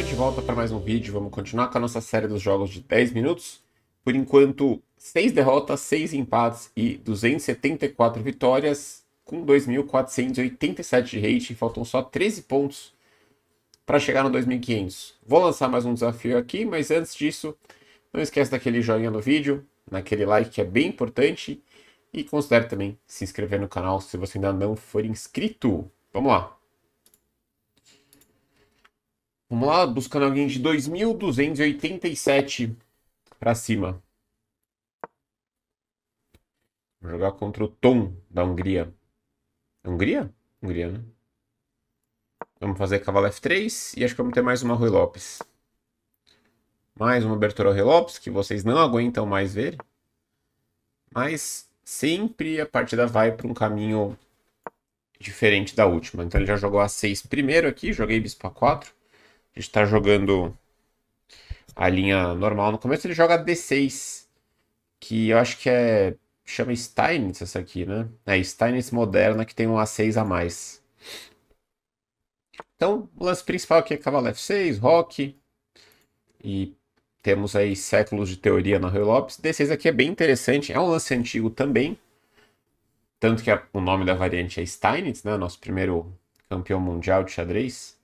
estou de volta para mais um vídeo. Vamos continuar com a nossa série dos jogos de 10 minutos. Por enquanto, 6 derrotas, 6 empates e 274 vitórias, com 2.487 de rate. Faltam só 13 pontos para chegar no 2.500. Vou lançar mais um desafio aqui, mas antes disso, não esquece daquele joinha no vídeo, naquele like que é bem importante. E considere também se inscrever no canal se você ainda não for inscrito. Vamos lá! Vamos lá, buscando alguém de 2.287 para cima. Vou jogar contra o Tom da Hungria. Hungria? Hungria, né? Vamos fazer cavalo F3 e acho que vamos ter mais uma Rui Lopes. Mais uma abertura Rui Lopes, que vocês não aguentam mais ver. Mas sempre a partida vai para um caminho diferente da última. Então ele já jogou A6 primeiro aqui, joguei bispo A4 gente tá jogando a linha normal. No começo ele joga D6, que eu acho que é. chama Steinitz essa aqui, né? É Steinitz moderna que tem um A6 a mais. Então, o lance principal aqui é cavalo F6, rock. E temos aí séculos de teoria na Rui Lopes. D6 aqui é bem interessante, é um lance antigo também. Tanto que a, o nome da variante é Steinitz, né? Nosso primeiro campeão mundial de xadrez.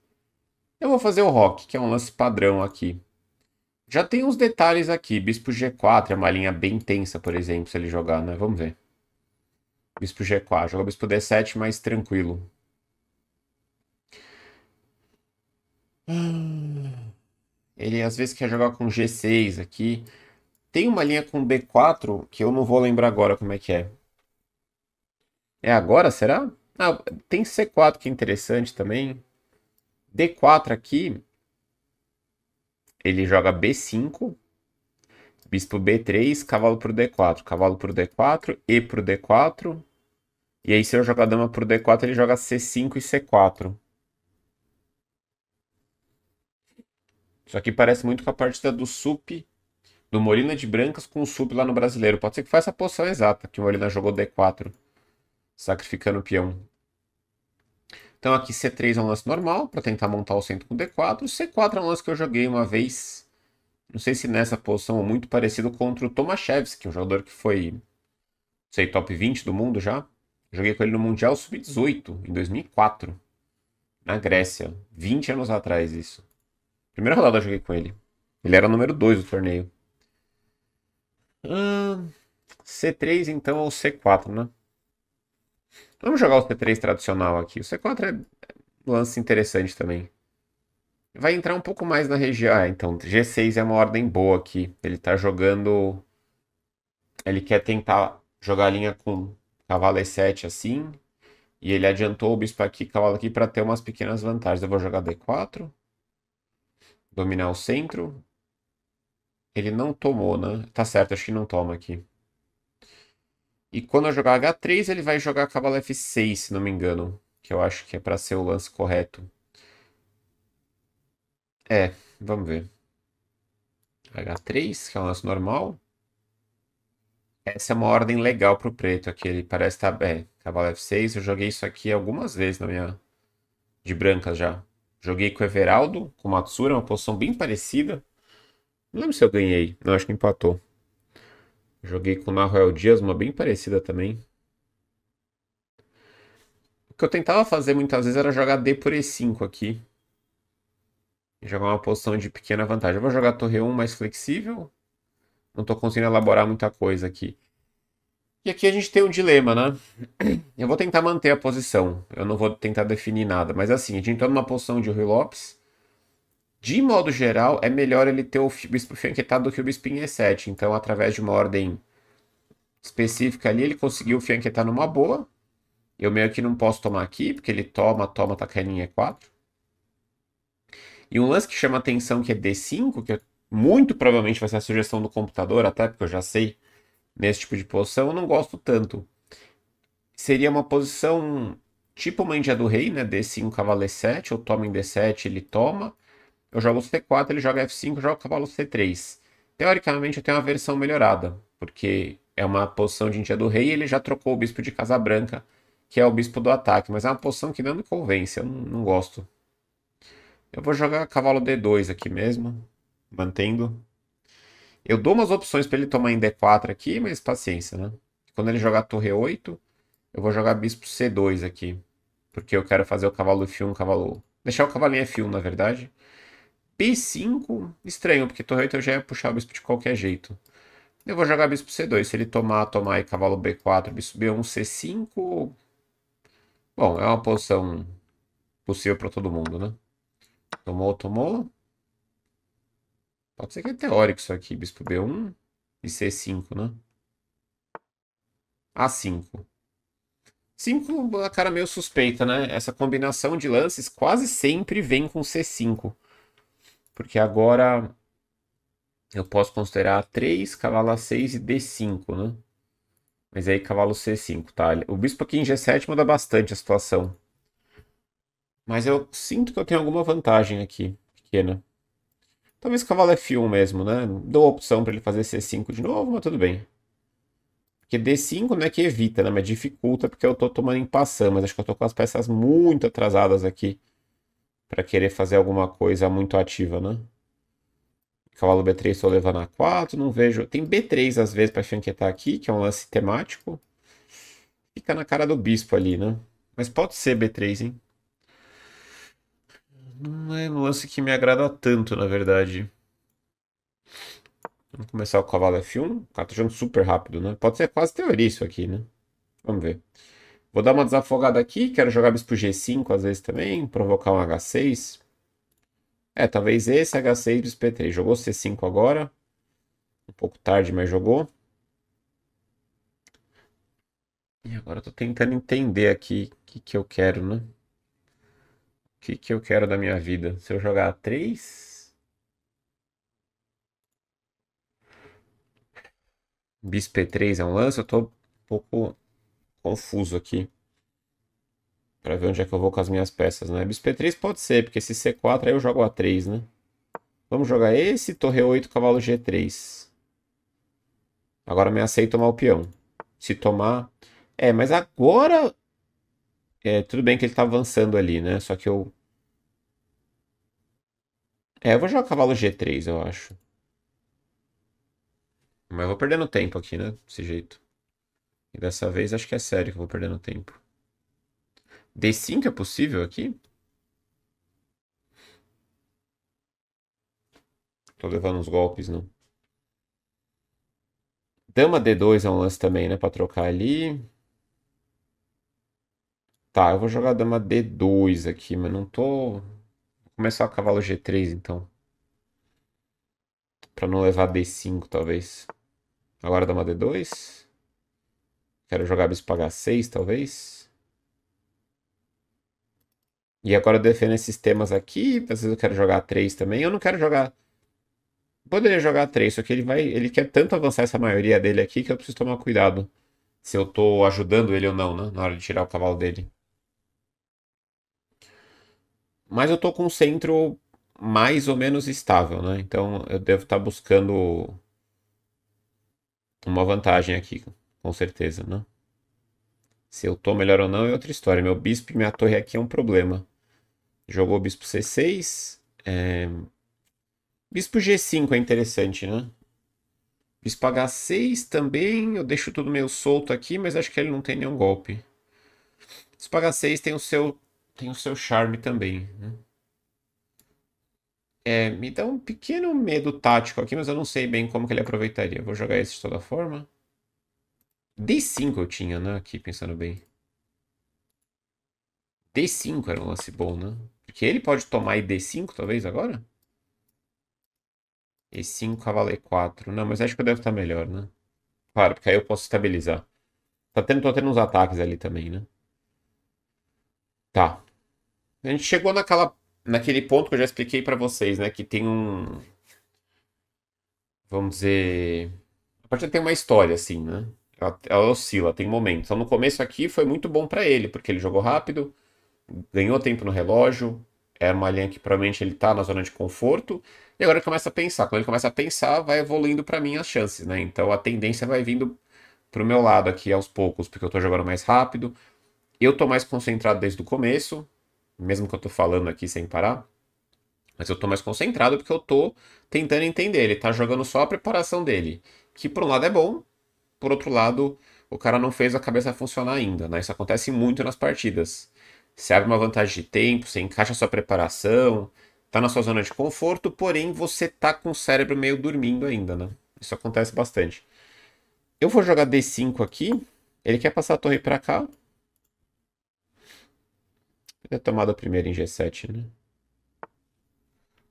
Eu vou fazer o rock, que é um lance padrão aqui. Já tem uns detalhes aqui. Bispo G4 é uma linha bem tensa, por exemplo, se ele jogar, né? Vamos ver. Bispo G4. Joga Bispo D7 mais tranquilo. Hum. Ele às vezes quer jogar com G6 aqui. Tem uma linha com B4 que eu não vou lembrar agora como é que é. É agora, será? Ah, tem C4 que é interessante também. D4 aqui, ele joga B5, bispo B3, cavalo pro D4, cavalo pro D4, E pro D4. E aí se eu jogar dama pro D4, ele joga C5 e C4. Isso aqui parece muito com a partida do sup, do Molina de Brancas com o sup lá no Brasileiro. Pode ser que faça a posição exata, que o Molina jogou D4, sacrificando o peão. Então aqui C3 é um lance normal para tentar montar o centro com D4. C4 é um lance que eu joguei uma vez, não sei se nessa posição ou é muito parecido contra o Tomaszewski, um jogador que foi, sei, top 20 do mundo já. Joguei com ele no Mundial Sub-18 em 2004, na Grécia, 20 anos atrás isso. Primeira rodada eu joguei com ele. Ele era o número 2 do torneio. Hum, C3 então ou C4, né? Vamos jogar o C3 tradicional aqui. O C4 é lance interessante também. Vai entrar um pouco mais na região. Ah, então, G6 é uma ordem boa aqui. Ele tá jogando. Ele quer tentar jogar a linha com cavalo E7 assim. E ele adiantou o bispo aqui, cavalo aqui, para ter umas pequenas vantagens. Eu vou jogar D4. Dominar o centro. Ele não tomou, né? Tá certo, acho que não toma aqui. E quando eu jogar H3, ele vai jogar cavalo F6, se não me engano. Que eu acho que é para ser o lance correto. É, vamos ver. H3, que é o lance normal. Essa é uma ordem legal pro preto aqui. Ele parece estar... Tá, é, cavalo F6. Eu joguei isso aqui algumas vezes na minha... De brancas já. Joguei com o Everaldo, com o Matsura, uma posição bem parecida. Não lembro se eu ganhei. Não, acho que empatou. Joguei com o Naruel Dias, uma bem parecida também. O que eu tentava fazer muitas vezes era jogar D por E5 aqui. Jogar uma posição de pequena vantagem. Eu vou jogar torre 1 mais flexível. Não estou conseguindo elaborar muita coisa aqui. E aqui a gente tem um dilema, né? Eu vou tentar manter a posição. Eu não vou tentar definir nada. Mas assim, a gente está numa posição de Rui Lopes. De modo geral, é melhor ele ter o bispo fianquetado do que o bispo em E7. Então, através de uma ordem específica ali, ele conseguiu fianquetar numa boa. Eu meio que não posso tomar aqui, porque ele toma, toma, tá caindo em E4. E um lance que chama atenção que é D5, que é muito provavelmente vai ser a sugestão do computador, até porque eu já sei nesse tipo de posição, eu não gosto tanto. Seria uma posição tipo uma do rei, né? D5, cavalo E7, eu tomo em D7, ele toma eu jogo C4, ele joga F5, eu jogo cavalo C3. Teoricamente eu tenho uma versão melhorada, porque é uma posição de Índia do Rei e ele já trocou o bispo de casa branca, que é o bispo do ataque, mas é uma posição que não me convence, eu não, não gosto. Eu vou jogar cavalo D2 aqui mesmo, mantendo. Eu dou umas opções para ele tomar em D4 aqui, mas paciência, né? Quando ele jogar torre 8, eu vou jogar bispo C2 aqui, porque eu quero fazer o cavalo F1, cavalo... Deixar o cavalo em F1, na verdade, P5, estranho, porque torre 8 eu já ia puxar o bispo de qualquer jeito. Eu vou jogar bispo C2. Se ele tomar, tomar e cavalo B4, bispo B1, C5. Bom, é uma posição possível pra todo mundo, né? Tomou, tomou. Pode ser que é teórico isso aqui. Bispo B1 e C5, né? A5. 5 a cara meio suspeita, né? Essa combinação de lances quase sempre vem com C5. Porque agora eu posso considerar 3, cavalo A6 e D5, né? Mas aí cavalo C5, tá? O bispo aqui em G7 muda bastante a situação. Mas eu sinto que eu tenho alguma vantagem aqui, pequena. Talvez cavalo F1 mesmo, né? Dou a opção para ele fazer C5 de novo, mas tudo bem. Porque D5 não é que evita, né? Mas dificulta porque eu tô tomando em passão. Mas acho que eu tô com as peças muito atrasadas aqui para querer fazer alguma coisa muito ativa, né? Cavalo B3 estou levando a 4, não vejo. Tem B3 às vezes para chanquetar aqui, que é um lance temático. Fica na cara do bispo ali, né? Mas pode ser B3, hein? Não é um lance que me agrada tanto, na verdade. Vamos começar o cavalo F1. O cara tá jogando super rápido, né? Pode ser quase teoria isso aqui, né? Vamos ver. Vou dar uma desafogada aqui, quero jogar bispo G5 às vezes também, provocar um H6. É, talvez esse H6 bispo P3. Jogou C5 agora. Um pouco tarde, mas jogou. E agora eu tô tentando entender aqui o que, que eu quero, né? O que, que eu quero da minha vida. Se eu jogar A3... Bispo P3 é um lance, eu tô um pouco confuso aqui. Pra ver onde é que eu vou com as minhas peças, né? Bispo 3 pode ser, porque esse C4 aí eu jogo A3, né? Vamos jogar esse, torre 8, cavalo G3. Agora ameacei tomar o peão. Se tomar... É, mas agora... É, tudo bem que ele tá avançando ali, né? Só que eu... É, eu vou jogar cavalo G3, eu acho. Mas eu vou perdendo tempo aqui, né? Desse jeito. E dessa vez acho que é sério que eu vou perdendo tempo. D5 é possível aqui? Tô levando uns golpes, não. Dama D2 é um lance também, né? Pra trocar ali. Tá, eu vou jogar dama D2 aqui, mas não tô... Vou começar o cavalo G3, então. Pra não levar D5, talvez. Agora dama D2. Quero jogar bispo pagar 6, talvez. E agora eu defendo esses temas aqui. Às vezes eu quero jogar 3 também. Eu não quero jogar... Poderia jogar 3, só que ele vai... Ele quer tanto avançar essa maioria dele aqui que eu preciso tomar cuidado. Se eu tô ajudando ele ou não, né? Na hora de tirar o cavalo dele. Mas eu tô com o centro mais ou menos estável, né? Então eu devo estar tá buscando uma vantagem aqui com certeza, né? Se eu tô melhor ou não é outra história. Meu bispo e minha torre aqui é um problema. Jogou o bispo C6. É... Bispo G5 é interessante, né? Bispo H6 também. Eu deixo tudo meio solto aqui, mas acho que ele não tem nenhum golpe. Bispo H6 tem o seu, tem o seu charme também, né? É, me dá um pequeno medo tático aqui, mas eu não sei bem como que ele aproveitaria. Vou jogar esse de toda forma. D5 eu tinha, né? Aqui, pensando bem. D5 era um lance bom, né? Porque ele pode tomar e D5, talvez, agora? E5, cavalo E4. Não, mas acho que deve estar melhor, né? Claro, porque aí eu posso estabilizar. Tá tendo, tô tendo uns ataques ali também, né? Tá. A gente chegou naquela, naquele ponto que eu já expliquei para vocês, né? Que tem um... Vamos dizer... A partida tem uma história, assim, né? Ela, oscila, tem momentos. Então, no começo aqui foi muito bom para ele, porque ele jogou rápido, ganhou tempo no relógio, é uma linha que provavelmente ele tá na zona de conforto, e agora ele começa a pensar. Quando ele começa a pensar, vai evoluindo para mim as chances, né? Então a tendência vai vindo pro meu lado aqui aos poucos, porque eu tô jogando mais rápido, eu tô mais concentrado desde o começo, mesmo que eu tô falando aqui sem parar, mas eu tô mais concentrado porque eu tô tentando entender, ele tá jogando só a preparação dele, que por um lado é bom, por outro lado, o cara não fez a cabeça funcionar ainda, né? Isso acontece muito nas partidas. Você abre uma vantagem de tempo, você encaixa sua preparação, tá na sua zona de conforto, porém você tá com o cérebro meio dormindo ainda, né? Isso acontece bastante. Eu vou jogar D5 aqui. Ele quer passar a torre pra cá. Podia ter é tomado a primeira em G7, né?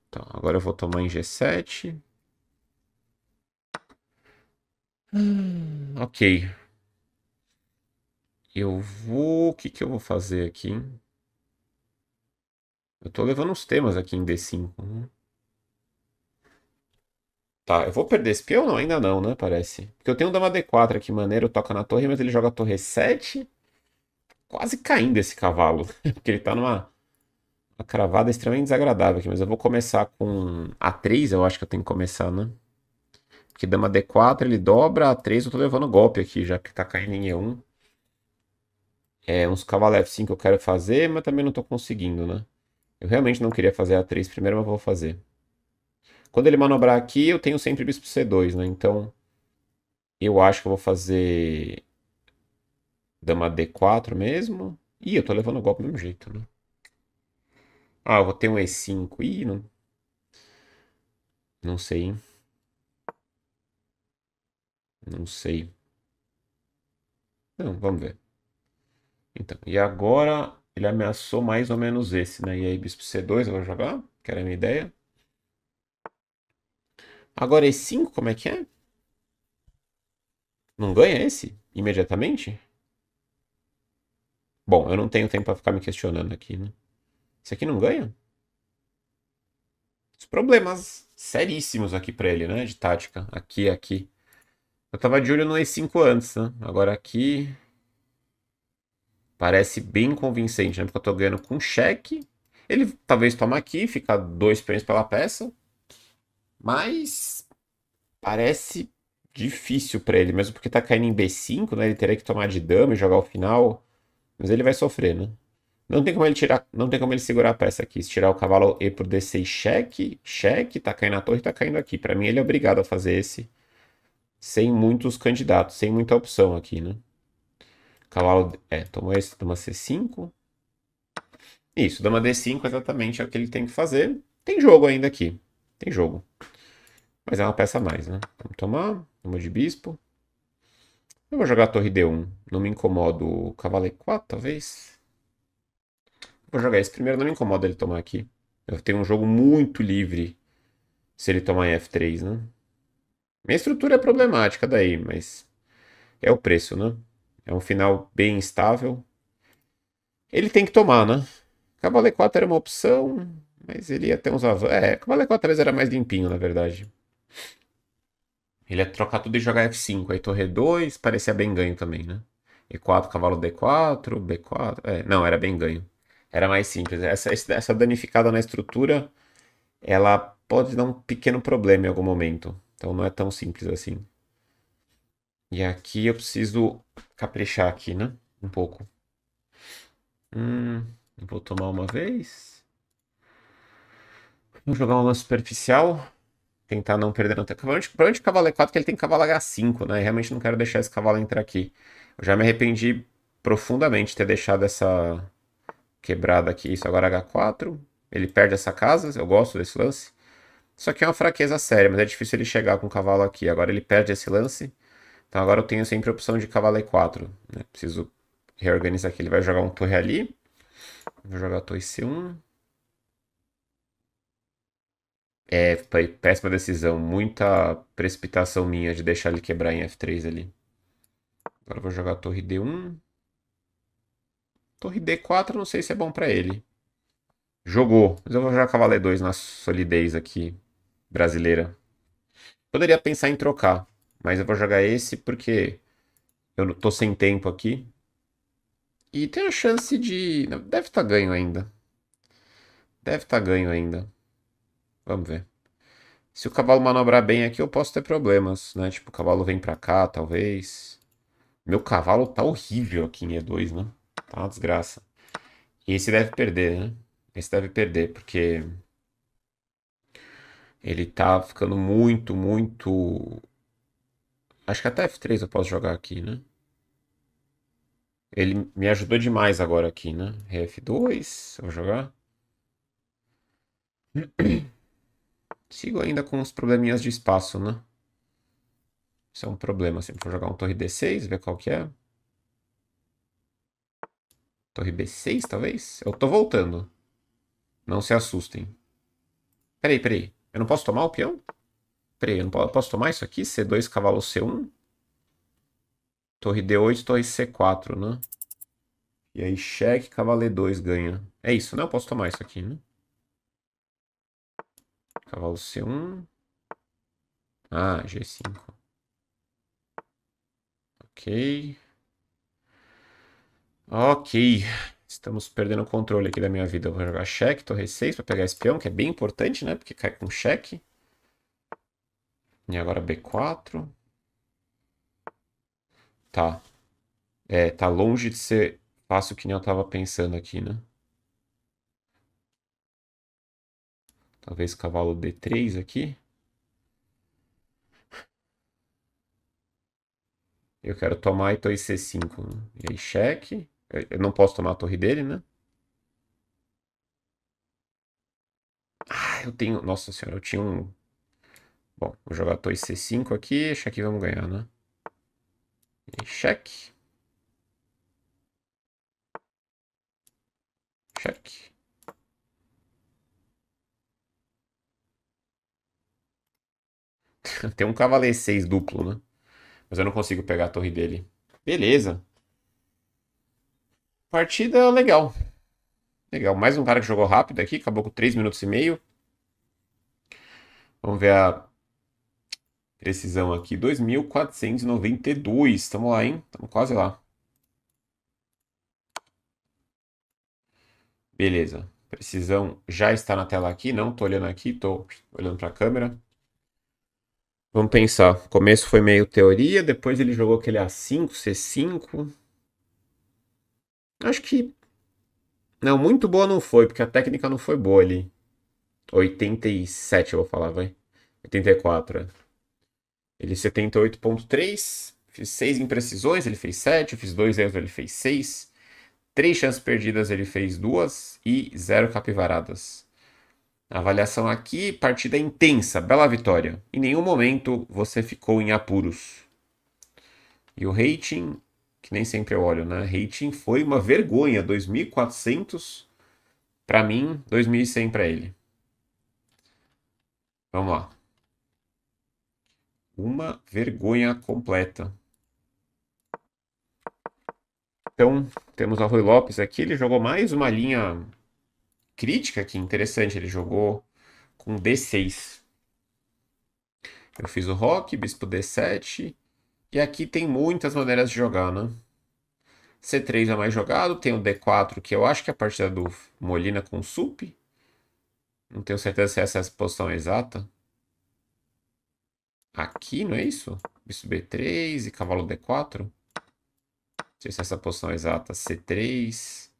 Então, agora eu vou tomar em G7. Hum, ok. Eu vou. O que, que eu vou fazer aqui? Eu tô levando uns temas aqui em D5. Né? Tá, eu vou perder esse peão? Não, ainda não, né? Parece. Porque eu tenho um dama D4 aqui, maneiro, toca na torre, mas ele joga a torre 7. Quase caindo esse cavalo. Porque ele tá numa uma cravada extremamente desagradável aqui. Mas eu vou começar com A3, eu acho que eu tenho que começar, né? Porque dama D4, ele dobra A3, eu tô levando golpe aqui, já que tá caindo em E1. É, uns cavalo F5 que eu quero fazer, mas também não tô conseguindo, né? Eu realmente não queria fazer A3 primeiro, mas vou fazer. Quando ele manobrar aqui, eu tenho sempre bispo C2, né? Então, eu acho que eu vou fazer dama D4 mesmo. Ih, eu tô levando o golpe do mesmo jeito, né? Ah, eu vou ter um E5. Ih, não... Não sei, hein? Não sei. Não, vamos ver. Então, e agora ele ameaçou mais ou menos esse, né? E aí bispo C2 eu vou jogar, que era a minha ideia. Agora E5, como é que é? Não ganha esse? Imediatamente? Bom, eu não tenho tempo para ficar me questionando aqui, né? Esse aqui não ganha? Os problemas seríssimos aqui para ele, né? De tática. Aqui, aqui. Eu tava de olho no E5 antes, né? Agora aqui. Parece bem convincente, né? Porque eu tô ganhando com cheque. Ele talvez toma aqui, fica dois prêmios pela peça. Mas. Parece difícil para ele, mesmo porque tá caindo em B5, né? Ele teria que tomar de dama e jogar o final. Mas ele vai sofrer, né? Não tem como ele tirar, não tem como ele segurar a peça aqui. Se tirar o cavalo E por D6, cheque, cheque, tá caindo na torre, tá caindo aqui. Para mim ele é obrigado a fazer esse sem muitos candidatos, sem muita opção aqui, né? Cavalo é, tomou esse, dama C5. Isso, dama D5 é exatamente é o que ele tem que fazer. Tem jogo ainda aqui. Tem jogo. Mas é uma peça a mais, né? Vamos tomar, dama de bispo. Eu vou jogar a torre D1. Não me incomodo o cavalo E4, talvez. Vou jogar esse primeiro, não me incomoda ele tomar aqui. Eu tenho um jogo muito livre se ele tomar em F3, né? Minha estrutura é problemática daí, mas é o preço, né? É um final bem instável. Ele tem que tomar, né? Cavalo e 4 era uma opção, mas ele ia ter uns avanços. É, Cavalo 4 talvez era mais limpinho, na verdade. Ele ia trocar tudo e jogar F5. Aí torre 2 parecia bem ganho também, né? E4, cavalo D4, B4. É, não, era bem ganho. Era mais simples. Essa, essa danificada na estrutura, ela pode dar um pequeno problema em algum momento. Então não é tão simples assim. E aqui eu preciso caprichar aqui, né? Um pouco. Hum, vou tomar uma vez. Vamos jogar uma superficial. Tentar não perder no tempo. Provavelmente, o cavalo é 4 que ele tem cavalo H5, né? Eu realmente não quero deixar esse cavalo entrar aqui. Eu já me arrependi profundamente de ter deixado essa quebrada aqui. Isso agora é H4. Ele perde essa casa. Eu gosto desse lance. Isso aqui é uma fraqueza séria, mas é difícil ele chegar com o cavalo aqui. Agora ele perde esse lance. Então agora eu tenho sempre a opção de cavalo e4. Né? Preciso reorganizar aqui. Ele vai jogar um torre ali. Vou jogar torre c1. É, péssima decisão. Muita precipitação minha de deixar ele quebrar em F3 ali. Agora vou jogar torre D1. Torre D4 não sei se é bom para ele. Jogou. Mas eu vou jogar cavalo E2 na solidez aqui brasileira. Poderia pensar em trocar, mas eu vou jogar esse porque eu tô sem tempo aqui. E tem a chance de. Deve estar tá ganho ainda. Deve estar tá ganho ainda. Vamos ver. Se o cavalo manobrar bem aqui, eu posso ter problemas, né? Tipo, o cavalo vem pra cá, talvez. Meu cavalo tá horrível aqui em E2, né? Tá uma desgraça. E esse deve perder, né? Esse deve perder, porque ele tá ficando muito, muito. Acho que até F3 eu posso jogar aqui, né? Ele me ajudou demais agora aqui, né? F2, vou jogar. Sigo ainda com os probleminhas de espaço, né? Isso é um problema. Sempre assim, vou jogar um torre D6, ver qual que é. Torre B6, talvez? Eu tô voltando. Não se assustem. Peraí, peraí. Eu não posso tomar o peão? Peraí, eu não posso tomar isso aqui? C2, cavalo C1? Torre D8, torre C4, né? E aí cheque, cavalo E2 ganha. É isso, né? Eu posso tomar isso aqui, né? Cavalo C1. Ah, G5. Ok. Ok. Estamos perdendo o controle aqui da minha vida. Eu vou jogar cheque, torre 6 para pegar espião, que é bem importante, né? Porque cai com cheque. E agora B4. Tá. É, tá longe de ser fácil que nem eu tava pensando aqui, né? Talvez cavalo D3 aqui. Eu quero tomar e torre C5. Né? E aí, cheque. Eu não posso tomar a torre dele, né? Ah, eu tenho... Nossa senhora, eu tinha um... Bom, vou jogar a torre C5 aqui. Cheque, vamos ganhar, né? Cheque. Cheque. Tem um cavaleiro 6 duplo, né? Mas eu não consigo pegar a torre dele. Beleza. Partida legal. Legal. Mais um cara que jogou rápido aqui. Acabou com 3 minutos e meio. Vamos ver a precisão aqui. 2.492. Estamos lá, hein? Estamos quase lá. Beleza. Precisão já está na tela aqui. Não estou olhando aqui. Estou olhando para a câmera. Vamos pensar. O começo foi meio teoria. Depois ele jogou aquele A5, C5. Acho que. Não, muito boa não foi, porque a técnica não foi boa ali. 87, eu vou falar, vai. 84. Ele 78.3. Fiz 6 imprecisões, ele fez 7. Fiz 2 erros, ele fez 6. 3 chances perdidas, ele fez 2. E 0 capivaradas. A avaliação aqui, partida intensa, bela vitória. Em nenhum momento você ficou em apuros. E o rating que nem sempre eu olho, né? Rating foi uma vergonha, 2.400 para mim, 2.100 para ele. Vamos lá. Uma vergonha completa. Então, temos o Rui Lopes aqui, ele jogou mais uma linha crítica aqui, interessante, ele jogou com D6. Eu fiz o Rock, Bispo D7, e aqui tem muitas maneiras de jogar, né? C3 é mais jogado, tem o D4, que eu acho que é a partida do Molina com Sup. Não tenho certeza se essa é a posição exata. Aqui, não é isso? Bispo B3 e cavalo D4. Não sei se essa é a posição exata. C3.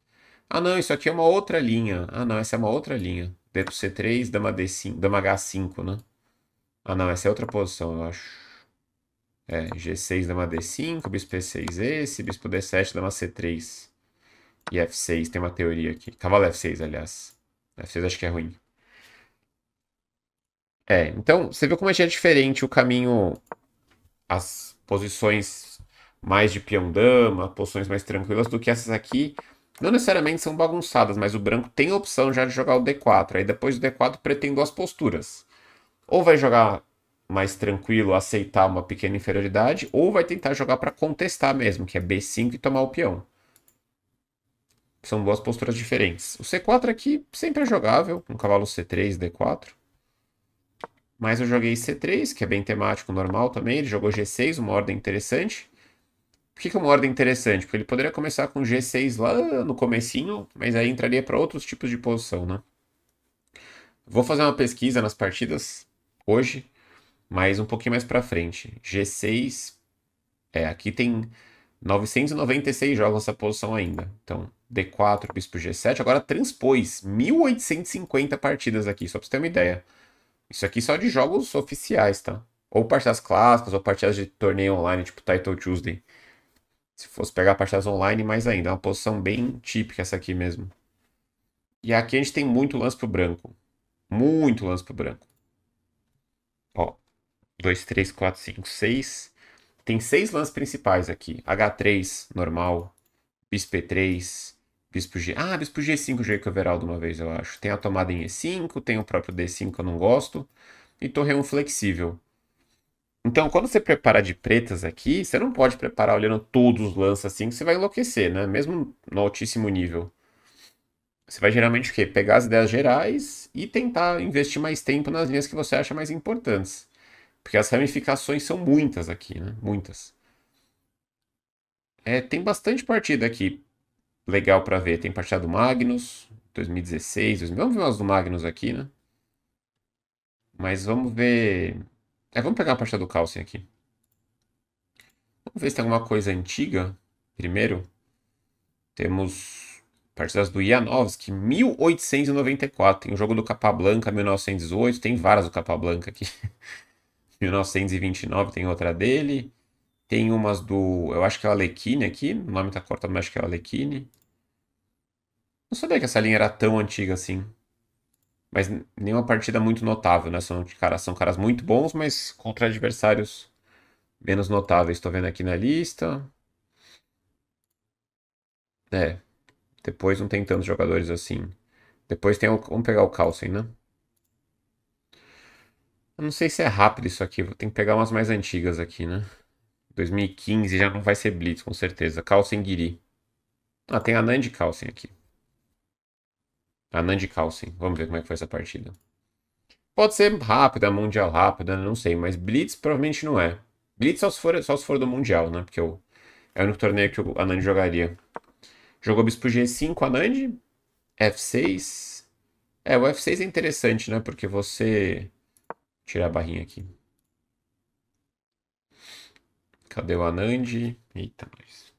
Ah, não, isso aqui é uma outra linha. Ah, não, essa é uma outra linha. D pro C3, dama, D5, dama H5, né? Ah, não, essa é outra posição, eu acho. É, G6, dama D5, bispo E6 esse, bispo D7, dama C3 e F6. Tem uma teoria aqui. Cavalo F6, aliás. F6 acho que é ruim. É, então, você viu como é, é diferente o caminho... As posições mais de peão-dama, posições mais tranquilas do que essas aqui. Não necessariamente são bagunçadas, mas o branco tem a opção já de jogar o D4. Aí depois do D4 pretende duas posturas. Ou vai jogar mais tranquilo aceitar uma pequena inferioridade, ou vai tentar jogar para contestar mesmo, que é B5 e tomar o peão. São duas posturas diferentes. O C4 aqui sempre é jogável, um cavalo C3, D4. Mas eu joguei C3, que é bem temático, normal também. Ele jogou G6, uma ordem interessante. Por que, que é uma ordem interessante? Porque ele poderia começar com G6 lá no comecinho, mas aí entraria para outros tipos de posição, né? Vou fazer uma pesquisa nas partidas hoje mas um pouquinho mais para frente, G6, é, aqui tem 996 jogos nessa posição ainda. Então, D4, bispo G7, agora transpôs 1850 partidas aqui, só para você ter uma ideia. Isso aqui só de jogos oficiais, tá? Ou partidas clássicas, ou partidas de torneio online, tipo Title Tuesday. Se fosse pegar partidas online, mais ainda. É uma posição bem típica essa aqui mesmo. E aqui a gente tem muito lance pro branco. Muito lance pro branco. 2, 3, 4, 5, 6. Tem seis lãs principais aqui. H3, normal. Bispo E3. Bispo G... Ah, Bispo G5 já overall de uma vez, eu acho. Tem a tomada em E5, tem o próprio D5 que eu não gosto. E torre 1 flexível. Então, quando você prepara de pretas aqui, você não pode preparar olhando todos os lances assim, que você vai enlouquecer, né? Mesmo no altíssimo nível. Você vai geralmente o quê? Pegar as ideias gerais e tentar investir mais tempo nas linhas que você acha mais importantes. Porque as ramificações são muitas aqui, né? Muitas. É, tem bastante partida aqui legal para ver. Tem partida do Magnus, 2016, 2000. vamos ver umas do Magnus aqui, né? Mas vamos ver... É, vamos pegar a partida do Carlsen aqui. Vamos ver se tem alguma coisa antiga primeiro. Temos partidas do Janowski, 1894. Tem o jogo do Capablanca, 1918. Tem várias do Capablanca aqui. 1929 tem outra dele. Tem umas do. Eu acho que é o Alequine aqui. O nome tá cortado, mas acho que é o Alequine. Não sabia que essa linha era tão antiga assim. Mas nenhuma partida muito notável, né? São, cara, são caras muito bons, mas contra adversários menos notáveis. Estou vendo aqui na lista. É. Depois não tem tantos jogadores assim. Depois tem o... Vamos pegar o Carlsen, né? Eu não sei se é rápido isso aqui. Vou ter que pegar umas mais antigas aqui, né? 2015 já não vai ser Blitz, com certeza. Carlsen Guiri. Ah, tem a Nand Carlsen aqui. A Nand Carlsen. Vamos ver como é que foi essa partida. Pode ser rápida, mundial rápida, não sei. Mas Blitz provavelmente não é. Blitz só se for, só se for do mundial, né? Porque eu, é, é o único torneio que a Nand jogaria. Jogou Bispo G5, a Nand. F6. É, o F6 é interessante, né? Porque você Tirar a barrinha aqui. Cadê o Anand? Eita, nós.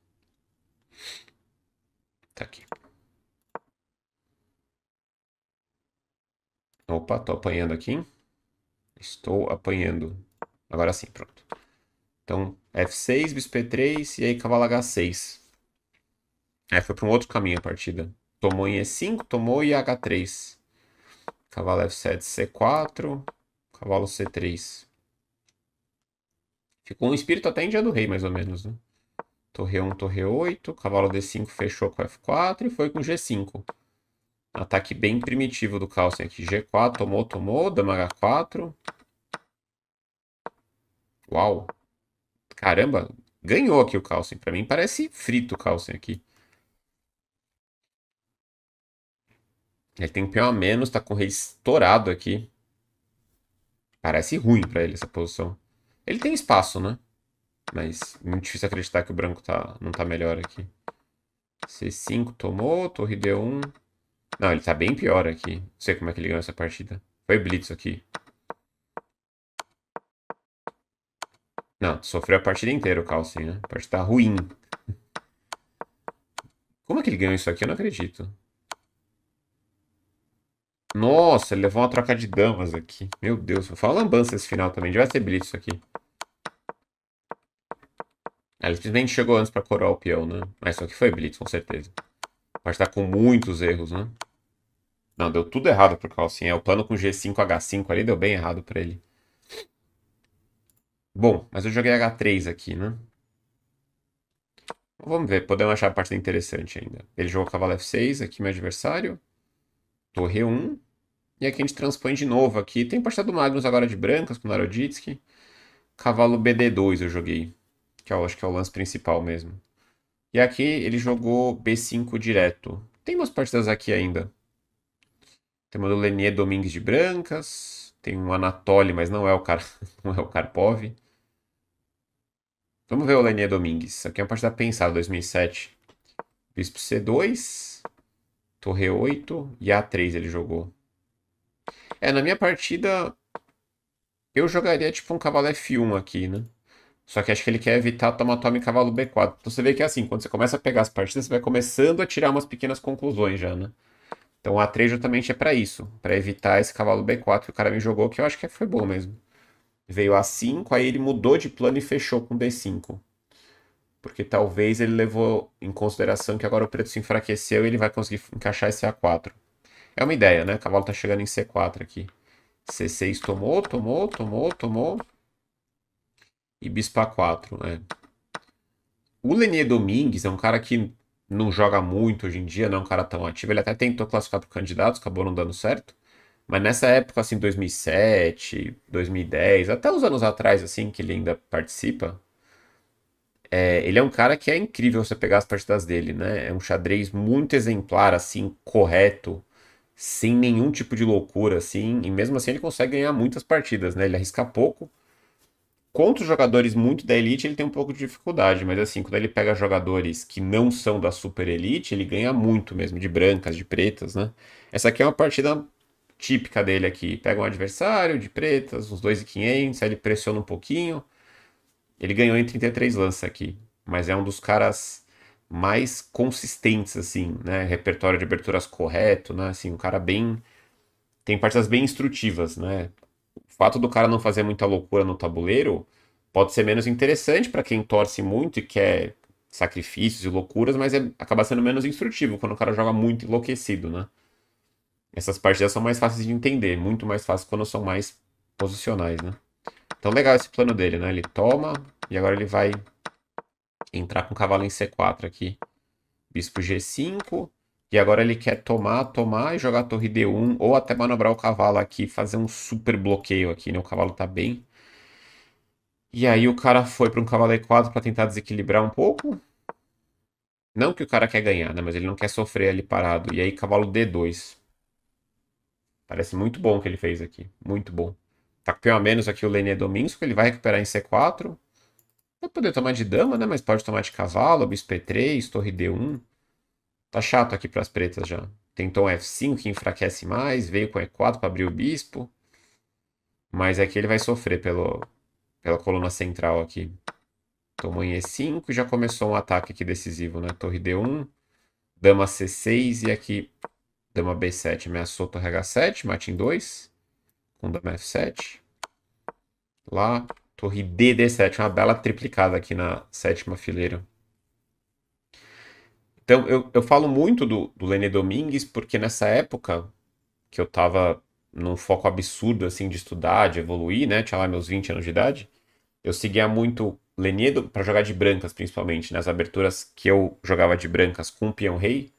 Tá aqui. Opa, tô apanhando aqui. Estou apanhando. Agora sim, pronto. Então, F6, bisp 3 e aí cavalo H6. É, foi para um outro caminho a partida. Tomou em E5, tomou e H3. Cavalo F7, C4. Cavalo C3. Ficou um espírito até em dia do rei, mais ou menos, né? Torre 1, torre 8. Cavalo D5 fechou com F4 e foi com G5. Ataque bem primitivo do Carlsen aqui. G4, tomou, tomou. Dama H4. Uau. Caramba, ganhou aqui o Carlsen. Pra mim parece frito o Carlsen aqui. Ele tem peão a menos, tá com o rei estourado aqui. Parece ruim para ele essa posição. Ele tem espaço, né? Mas muito difícil acreditar que o branco tá, não tá melhor aqui. C5 tomou, torre D1. Não, ele tá bem pior aqui. Não sei como é que ele ganhou essa partida. Foi blitz aqui. Não, sofreu a partida inteira o Carlsen, né? A partida tá ruim. Como é que ele ganhou isso aqui? Eu não acredito. Nossa, ele levou uma troca de damas aqui. Meu Deus, foi uma lambança esse final também. Devia ser blitz isso aqui. Ah, ele simplesmente chegou antes pra coroar o peão, né? Mas isso aqui foi blitz, com certeza. Pode estar tá com muitos erros, né? Não, deu tudo errado pro Calcinha. É, o plano com G5, H5 ali deu bem errado pra ele. Bom, mas eu joguei H3 aqui, né? Vamos ver, podemos achar a partida interessante ainda. Ele jogou cavalo F6 aqui, meu adversário. Torre 1. E aqui a gente transpõe de novo aqui. Tem do Magnus agora de brancas com Naroditsky. Cavalo BD2 eu joguei. Que eu é acho que é o lance principal mesmo. E aqui ele jogou B5 direto. Tem umas partidas aqui ainda. Tem uma do Lenier Domingues de brancas. Tem um Anatoly, mas não é o, Car... não é o Karpov. Vamos ver o Lenier Domingues. Aqui é uma partida pensada, 2007. Bispo C2. Torre 8 e A3 ele jogou. É, na minha partida, eu jogaria tipo um cavalo F1 aqui, né? Só que acho que ele quer evitar tomar tome em cavalo B4. Então você vê que é assim, quando você começa a pegar as partidas, você vai começando a tirar umas pequenas conclusões já, né? Então A3 justamente é para isso, para evitar esse cavalo B4 que o cara me jogou, que eu acho que foi bom mesmo. Veio A5, aí ele mudou de plano e fechou com B5. Porque talvez ele levou em consideração que agora o preto se enfraqueceu e ele vai conseguir encaixar esse A4. É uma ideia, né? O cavalo tá chegando em C4 aqui. C6 tomou, tomou, tomou, tomou. E bispo A4, né? O Lenier Domingues é um cara que não joga muito hoje em dia, não é um cara tão ativo. Ele até tentou classificar para candidatos, acabou não dando certo. Mas nessa época, assim, 2007, 2010, até os anos atrás, assim, que ele ainda participa, é, ele é um cara que é incrível você pegar as partidas dele, né? É um xadrez muito exemplar, assim, correto, sem nenhum tipo de loucura, assim, e mesmo assim ele consegue ganhar muitas partidas, né? Ele arrisca pouco. Contra os jogadores muito da elite, ele tem um pouco de dificuldade, mas assim, quando ele pega jogadores que não são da super elite, ele ganha muito mesmo, de brancas, de pretas, né? Essa aqui é uma partida típica dele aqui. Pega um adversário de pretas, uns 2.500, aí ele pressiona um pouquinho, ele ganhou em 33 lances aqui, mas é um dos caras mais consistentes, assim, né? Repertório de aberturas correto, né? Assim, um cara bem. Tem partidas bem instrutivas, né? O fato do cara não fazer muita loucura no tabuleiro pode ser menos interessante para quem torce muito e quer sacrifícios e loucuras, mas é, acaba sendo menos instrutivo quando o cara joga muito enlouquecido, né? Essas partidas são mais fáceis de entender, muito mais fáceis quando são mais posicionais, né? Então, legal esse plano dele, né? Ele toma e agora ele vai entrar com o cavalo em C4 aqui. Bispo G5. E agora ele quer tomar, tomar e jogar a torre D1 ou até manobrar o cavalo aqui, fazer um super bloqueio aqui, né? O cavalo tá bem. E aí o cara foi para um cavalo E4 para tentar desequilibrar um pouco. Não que o cara quer ganhar, né? Mas ele não quer sofrer ali parado. E aí cavalo D2. Parece muito bom o que ele fez aqui. Muito bom. Tá com P1 a menos aqui o Lenier Dominsko, ele vai recuperar em C4. Vai poder tomar de dama, né? Mas pode tomar de cavalo, bispo E3, torre D1. Tá chato aqui pras pretas já. Tentou um F5 que enfraquece mais, veio com E4 para abrir o bispo. Mas é que ele vai sofrer pelo, pela coluna central aqui. Tomou em E5 e já começou um ataque aqui decisivo, né? Torre D1, dama C6 e aqui dama B7 ameaçou torre H7, mate em 2. Vamos dar F7. Lá, torre D, 7 Uma bela triplicada aqui na sétima fileira. Então, eu, eu falo muito do, do Domingues porque nessa época que eu tava num foco absurdo, assim, de estudar, de evoluir, né? Tinha lá meus 20 anos de idade. Eu seguia muito Lenedo para jogar de brancas, principalmente. Nas né? aberturas que eu jogava de brancas com o peão rei.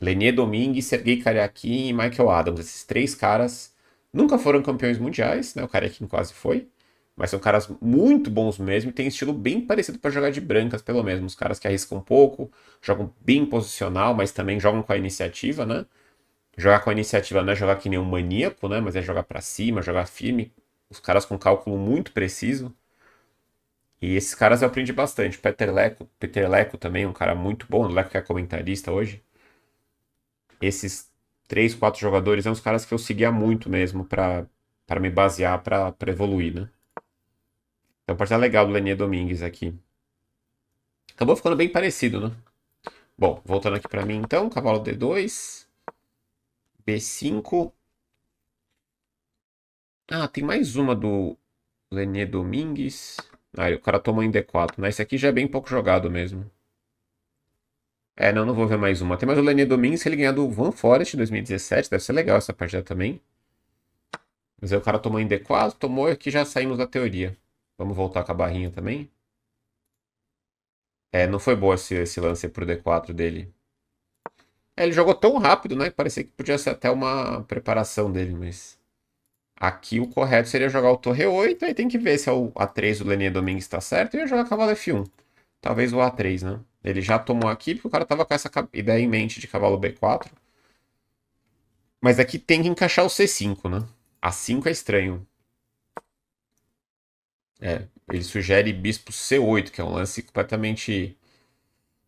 Lenier Domingues, Sergei Kariakin e Michael Adams. Esses três caras Nunca foram campeões mundiais, né? O Karekin quase foi. Mas são caras muito bons mesmo e tem estilo bem parecido para jogar de brancas, pelo menos. Os caras que arriscam um pouco, jogam bem posicional, mas também jogam com a iniciativa, né? Jogar com a iniciativa não é jogar que nem um maníaco, né? Mas é jogar para cima, jogar firme. Os caras com cálculo muito preciso. E esses caras eu aprendi bastante. Peter Leco, Peter Leco também, um cara muito bom. O Leco que é comentarista hoje. Esses três, quatro jogadores, é uns caras que eu seguia muito mesmo para me basear, para evoluir, né? Então, parece legal do Lenier Domingues aqui. Acabou ficando bem parecido, né? Bom, voltando aqui para mim então, cavalo D2, B5. Ah, tem mais uma do Lenier Domingues. Ah, o cara tomou em D4, Mas né? Esse aqui já é bem pouco jogado mesmo. É, não, não vou ver mais uma. Tem mais o Lenny Domingues, ele ganhar do Van Forest em 2017. Deve ser legal essa partida também. Mas aí o cara tomou em D4, tomou e aqui já saímos da teoria. Vamos voltar com a barrinha também. É, não foi boa esse, esse lance pro D4 dele. É, ele jogou tão rápido, né? Que parecia que podia ser até uma preparação dele, mas... Aqui o correto seria jogar o torre 8, aí tem que ver se é o A3 do Leninha Domingues está certo e jogar cavalo F1. Talvez o A3, né? Ele já tomou aqui porque o cara tava com essa ideia em mente de cavalo B4. Mas aqui tem que encaixar o C5, né? A5 é estranho. É, ele sugere bispo C8, que é um lance completamente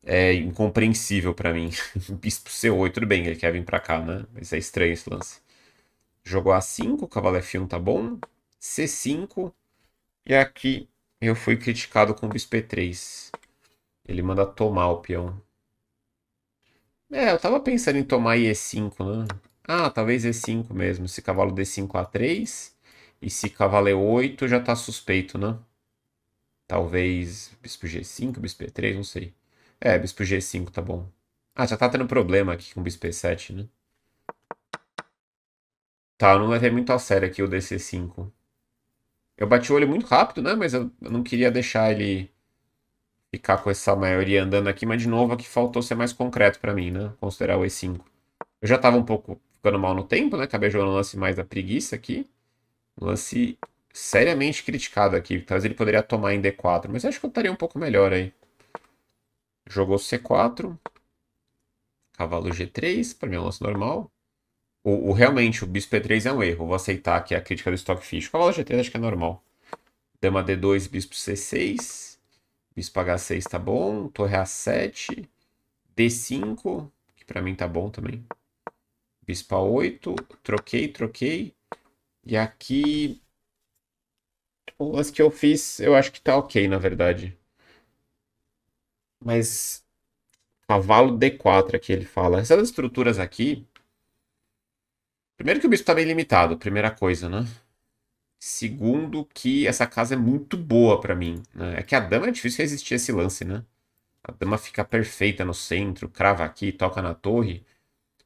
é, incompreensível para mim. bispo C8, tudo bem, ele quer vir para cá, né? Mas é estranho esse lance. Jogou A5, cavalo é F1 tá bom. C5. E aqui eu fui criticado com o bispo E3. Ele manda tomar o peão. É, eu tava pensando em tomar E5, né? Ah, talvez E5 mesmo. Se cavalo D5 A3 e se cavalo E8 é já tá suspeito, né? Talvez bispo G5, bispo E3, não sei. É, bispo G5 tá bom. Ah, já tá tendo problema aqui com bispo E7, né? Tá, eu não levei muito a sério aqui o DC5. Eu bati o olho muito rápido, né? Mas eu não queria deixar ele ficar com essa maioria andando aqui, mas de novo aqui faltou ser mais concreto para mim, né? Considerar o E5. Eu já estava um pouco ficando mal no tempo, né? Acabei jogando um lance mais da preguiça aqui. Um lance seriamente criticado aqui. Talvez ele poderia tomar em D4, mas acho que eu estaria um pouco melhor aí. Jogou C4. Cavalo G3, para mim é um lance normal. O, o, realmente, o bispo E3 é um erro. Vou aceitar aqui é a crítica do Stockfish. cavalo G3 acho que é normal. Dama D2, bispo C6. Bispo H6 tá bom. Torre A7. D5, que para mim tá bom também. Bispo A8. Troquei, troquei. E aqui... As que eu fiz, eu acho que tá ok, na verdade. Mas... Cavalo D4 aqui é ele fala. Essas estruturas aqui... Primeiro que o bispo tá bem limitado, primeira coisa, né? Segundo, que essa casa é muito boa para mim. Né? É que a dama é difícil resistir a esse lance, né? A dama fica perfeita no centro, crava aqui, toca na torre.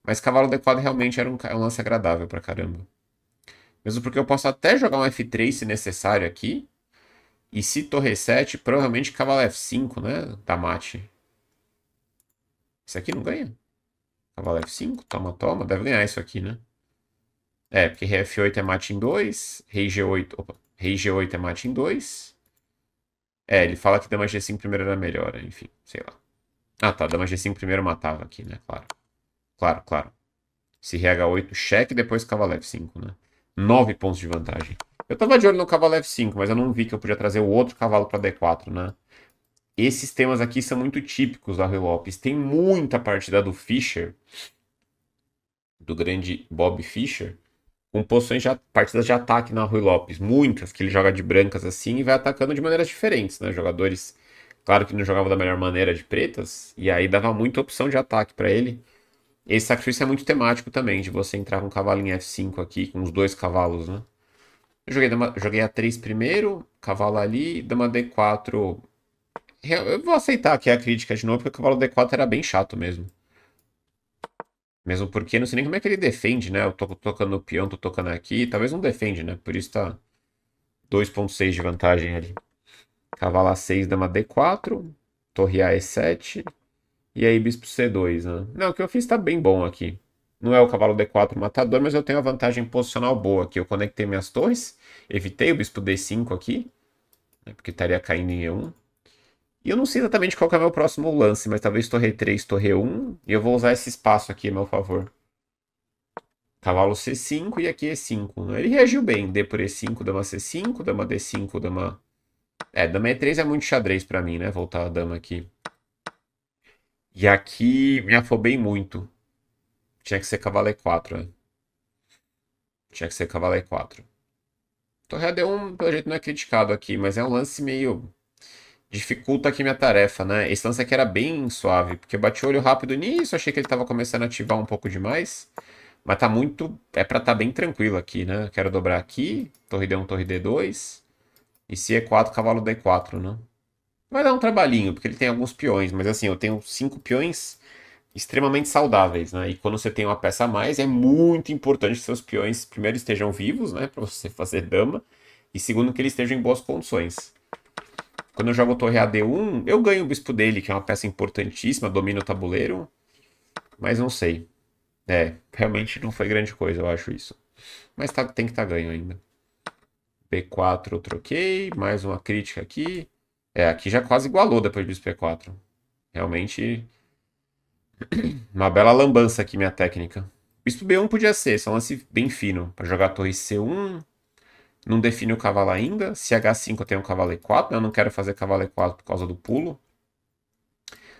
Mas cavalo adequado realmente era um, é um lance agradável pra caramba. Mesmo porque eu posso até jogar um F3 se necessário aqui. E se torre 7, é provavelmente cavalo F5, né? Da mate. Isso aqui não ganha. Cavalo F5, toma, toma. Deve ganhar isso aqui, né? É, porque rei F8 é mate em 2, rei G8, opa, rei G8 é mate em 2. É, ele fala que dama G5 primeiro era melhor, enfim, sei lá. Ah, tá, dama G5 primeiro matava aqui, né, claro. Claro, claro. Se rei H8, cheque, depois cavalo F5, né. 9 pontos de vantagem. Eu tava de olho no cavalo F5, mas eu não vi que eu podia trazer o outro cavalo para D4, né. Esses temas aqui são muito típicos da Rui Lopes. Tem muita partida do Fischer, do grande Bob Fischer, com posições de partidas de ataque na Rui Lopes, muitas que ele joga de brancas assim e vai atacando de maneiras diferentes, né? Jogadores, claro que não jogava da melhor maneira de pretas, e aí dava muita opção de ataque para ele. Esse sacrifício é muito temático também, de você entrar com um cavalo em F5 aqui, com os dois cavalos, né? Eu joguei, dama, joguei A3 primeiro, cavalo ali, dama D4. Eu vou aceitar aqui é a crítica de novo, porque o cavalo D4 era bem chato mesmo. Mesmo porque não sei nem como é que ele defende, né? Eu tô tocando o peão, tô tocando aqui. Talvez não defende, né? Por isso tá 2.6 de vantagem ali. Cavalo A6, dama D4. Torre A 7 E aí bispo C2, né? Não, o que eu fiz tá bem bom aqui. Não é o cavalo D4 matador, mas eu tenho uma vantagem posicional boa aqui. Eu conectei minhas torres. Evitei o bispo D5 aqui. Né? Porque estaria caindo em E1. E eu não sei exatamente qual é o meu próximo lance, mas talvez torre 3, torre 1. E eu vou usar esse espaço aqui a meu favor. Cavalo C5 e aqui E5. Ele reagiu bem. D por E5, dama C5, dama D5, dama... É, dama E3 é muito xadrez pra mim, né? Voltar a dama aqui. E aqui me afobei muito. Tinha que ser cavalo E4, né? Tinha que ser cavalo E4. Torre AD1, pelo jeito, não é criticado aqui, mas é um lance meio dificulta aqui minha tarefa, né? Esse lance aqui era bem suave, porque eu bati o olho rápido nisso, achei que ele estava começando a ativar um pouco demais. Mas tá muito... é para estar tá bem tranquilo aqui, né? Quero dobrar aqui, torre D1, torre D2. E se E4, cavalo D4, né? Vai dar um trabalhinho, porque ele tem alguns peões, mas assim, eu tenho cinco peões extremamente saudáveis, né? E quando você tem uma peça a mais, é muito importante que seus peões, primeiro, estejam vivos, né? Para você fazer dama. E segundo, que eles estejam em boas condições. Quando eu jogo torre AD1, eu ganho o bispo dele, que é uma peça importantíssima, domina o tabuleiro. Mas não sei. É, realmente não foi grande coisa, eu acho isso. Mas tá, tem que estar tá ganho ainda. B4 eu troquei, mais uma crítica aqui. É, aqui já quase igualou depois do bispo b 4 Realmente, uma bela lambança aqui minha técnica. Bispo B1 podia ser, só um lance bem fino. Para jogar torre C1, não define o cavalo ainda. Se é H5 eu tenho um cavalo E4, né? eu não quero fazer cavalo E4 por causa do pulo.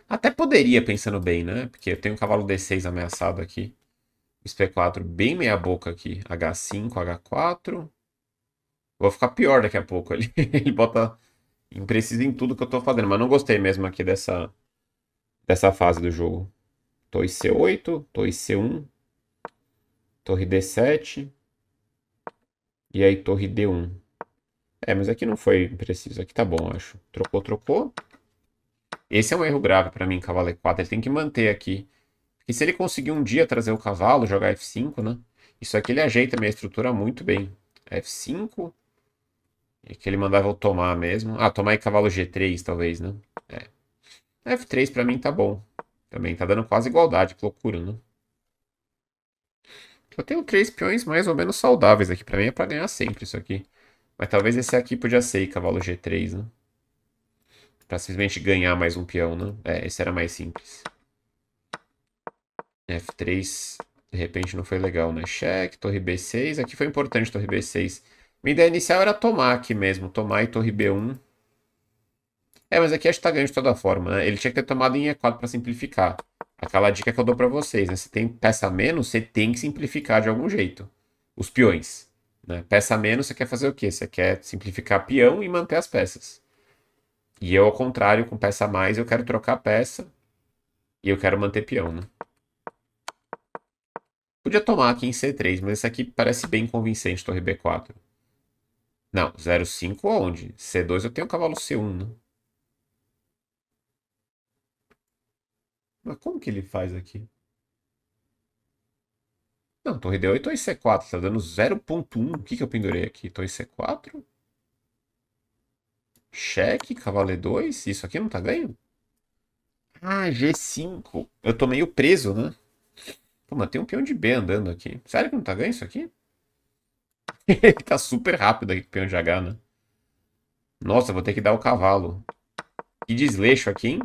Até poderia, pensando bem, né? Porque eu tenho um cavalo D6 ameaçado aqui. Esse 4 bem meia boca aqui. H5, H4. Vou ficar pior daqui a pouco. Ele, ele bota impreciso em tudo que eu tô fazendo. Mas não gostei mesmo aqui dessa, dessa fase do jogo. Torre C8, torre C1, torre D7. E aí torre D1. É, mas aqui não foi preciso. Aqui tá bom, acho. Trocou, trocou. Esse é um erro grave para mim, cavalo E4. Ele tem que manter aqui. Porque se ele conseguir um dia trazer o cavalo, jogar F5, né? Isso aqui ele ajeita minha estrutura muito bem. F5. E é que ele mandava eu tomar mesmo. Ah, tomar e cavalo G3, talvez, né? É. F3 para mim tá bom. Também tá dando quase igualdade, que loucura, né? Eu tenho três peões mais ou menos saudáveis aqui. Pra mim é pra ganhar sempre isso aqui. Mas talvez esse aqui podia ser cavalo G3, né? Pra simplesmente ganhar mais um peão, né? É, esse era mais simples. F3, de repente não foi legal, né? Cheque, torre B6. Aqui foi importante torre B6. Minha ideia inicial era tomar aqui mesmo. Tomar e torre B1. É, mas aqui acho que tá ganho de toda forma, né? Ele tinha que ter tomado em E4 pra simplificar. Aquela dica que eu dou para vocês, né? Se tem peça menos, você tem que simplificar de algum jeito os peões. Né? Peça menos, você quer fazer o quê? Você quer simplificar peão e manter as peças. E eu, ao contrário, com peça mais, eu quero trocar peça e eu quero manter peão, né? Podia tomar aqui em C3, mas esse aqui parece bem convincente, torre B4. Não, 0,5 onde? C2 eu tenho cavalo C1, né? Mas como que ele faz aqui? Não, torre D8 e torre C4. Tá dando 0.1. O que, que eu pendurei aqui? Torre C4? Cheque, cavalo E2. Isso aqui não tá ganho? Ah, G5. Eu tô meio preso, né? Pô, mas tem um peão de B andando aqui. Sério que não tá ganho isso aqui? Ele tá super rápido aqui, o peão de H, né? Nossa, vou ter que dar o cavalo. Que desleixo aqui, hein?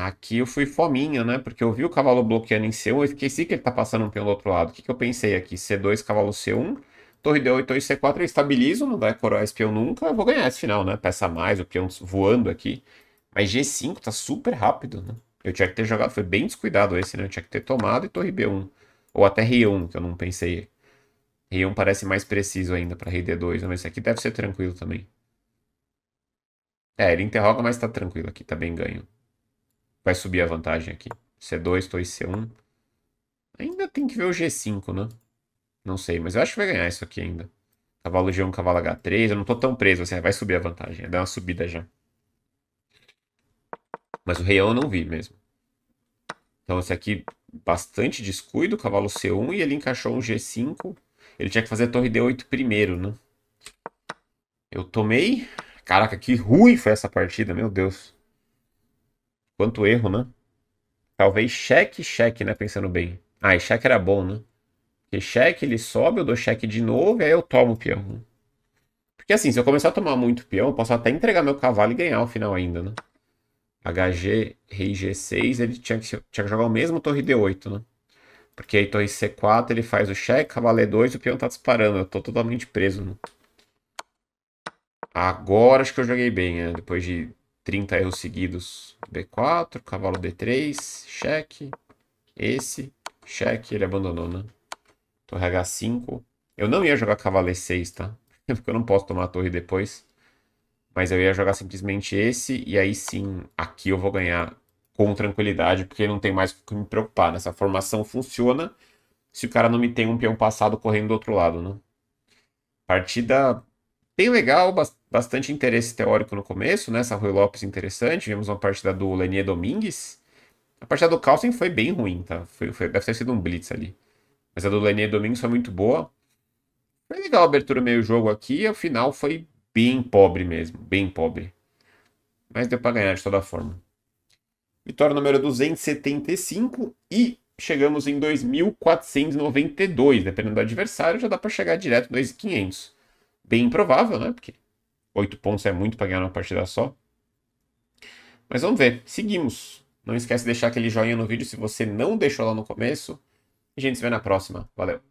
Aqui eu fui fominha, né? Porque eu vi o cavalo bloqueando em C1, eu esqueci que ele tá passando pelo outro lado. O que, que eu pensei aqui? C2, cavalo C1, torre D8, torre C4, eu estabilizo, não vai coroar espião nunca, eu vou ganhar esse final, né? Peça mais, o peão voando aqui. Mas G5 tá super rápido, né? Eu tinha que ter jogado, foi bem descuidado esse, né? Eu tinha que ter tomado e torre B1. Ou até r 1, que eu não pensei. r 1 parece mais preciso ainda para rei D2, né? mas esse aqui deve ser tranquilo também. É, ele interroga, mas tá tranquilo aqui, tá bem ganho. Vai subir a vantagem aqui. C2, 2 torre c 1 Ainda tem que ver o G5, né? Não sei, mas eu acho que vai ganhar isso aqui ainda. Cavalo G1, cavalo H3. Eu não tô tão preso assim. Vai subir a vantagem. É Dá uma subida já. Mas o reião eu não vi mesmo. Então esse aqui, bastante descuido. Cavalo C1 e ele encaixou um G5. Ele tinha que fazer a torre D8 primeiro, né? Eu tomei. Caraca, que ruim foi essa partida, meu Deus. Quanto erro, né? Talvez cheque, cheque, né? Pensando bem. Ah, e cheque era bom, né? Porque cheque, ele sobe, eu dou cheque de novo, e aí eu tomo o peão. Né? Porque assim, se eu começar a tomar muito peão, eu posso até entregar meu cavalo e ganhar o final ainda, né? HG, rei G6, ele tinha que, tinha que jogar o mesmo torre D8, né? Porque aí torre C4, ele faz o cheque, cavalo E2, o peão tá disparando. Eu tô totalmente preso, né? Agora acho que eu joguei bem, né? Depois de 30 erros seguidos, B4, cavalo D3, cheque, esse, cheque, ele abandonou, né? Torre H5. Eu não ia jogar cavalo E6, tá? Porque eu não posso tomar a torre depois. Mas eu ia jogar simplesmente esse, e aí sim, aqui eu vou ganhar com tranquilidade, porque não tem mais o que me preocupar. Né? Essa formação funciona se o cara não me tem um peão passado correndo do outro lado, né? Partida Bem legal, bastante interesse teórico no começo, né? Essa Rui Lopes interessante. Vimos uma partida do Lenier Domingues. A partida do Carlsen foi bem ruim, tá? Foi, foi, deve ter sido um blitz ali. Mas a do Lenier Domingues foi muito boa. Foi legal a abertura meio jogo aqui. E o final foi bem pobre mesmo, bem pobre. Mas deu para ganhar de toda forma. Vitória número 275 e chegamos em 2.492. Dependendo do adversário, já dá para chegar direto 2.500 bem improvável, né? Porque oito pontos é muito para ganhar uma partida só. Mas vamos ver, seguimos. Não esquece de deixar aquele joinha no vídeo se você não deixou lá no começo. E a gente se vê na próxima. Valeu!